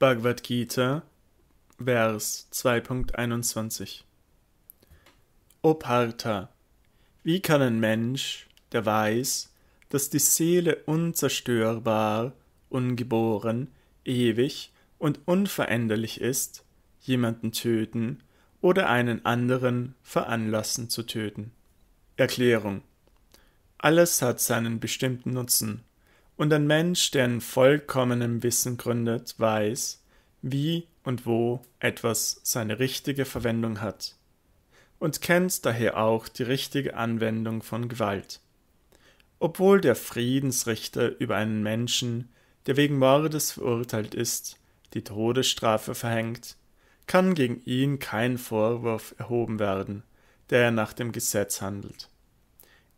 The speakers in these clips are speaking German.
Bhagavad Gita, Vers 2.21 O Partha, wie kann ein Mensch, der weiß, dass die Seele unzerstörbar, ungeboren, ewig und unveränderlich ist, jemanden töten oder einen anderen veranlassen zu töten? Erklärung Alles hat seinen bestimmten Nutzen und ein Mensch, der in vollkommenem Wissen gründet, weiß, wie und wo etwas seine richtige Verwendung hat und kennt daher auch die richtige Anwendung von Gewalt. Obwohl der Friedensrichter über einen Menschen, der wegen Mordes verurteilt ist, die Todesstrafe verhängt, kann gegen ihn kein Vorwurf erhoben werden, der nach dem Gesetz handelt.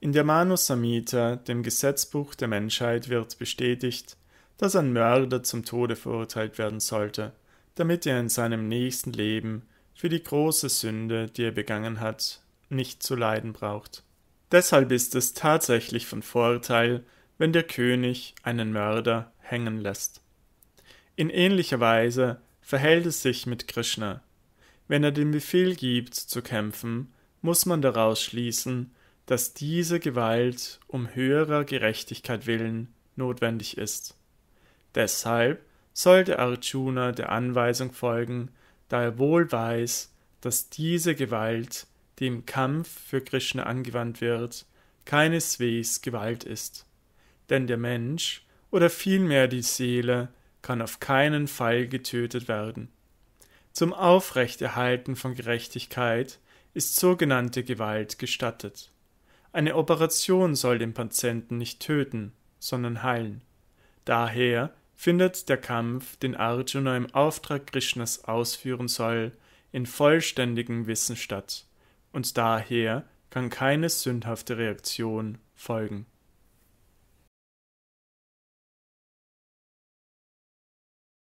In der Manu Samhita, dem Gesetzbuch der Menschheit, wird bestätigt, dass ein Mörder zum Tode verurteilt werden sollte, damit er in seinem nächsten Leben für die große Sünde, die er begangen hat, nicht zu leiden braucht. Deshalb ist es tatsächlich von Vorteil, wenn der König einen Mörder hängen lässt. In ähnlicher Weise verhält es sich mit Krishna. Wenn er den Befehl gibt, zu kämpfen, muss man daraus schließen, dass diese Gewalt um höherer Gerechtigkeit willen notwendig ist. Deshalb sollte Arjuna der Anweisung folgen, da er wohl weiß, dass diese Gewalt, die im Kampf für Krishna angewandt wird, keineswegs Gewalt ist. Denn der Mensch oder vielmehr die Seele kann auf keinen Fall getötet werden. Zum Aufrechterhalten von Gerechtigkeit ist sogenannte Gewalt gestattet. Eine Operation soll den Patienten nicht töten, sondern heilen. Daher findet der Kampf, den Arjuna im Auftrag Krishnas ausführen soll, in vollständigem Wissen statt, und daher kann keine sündhafte Reaktion folgen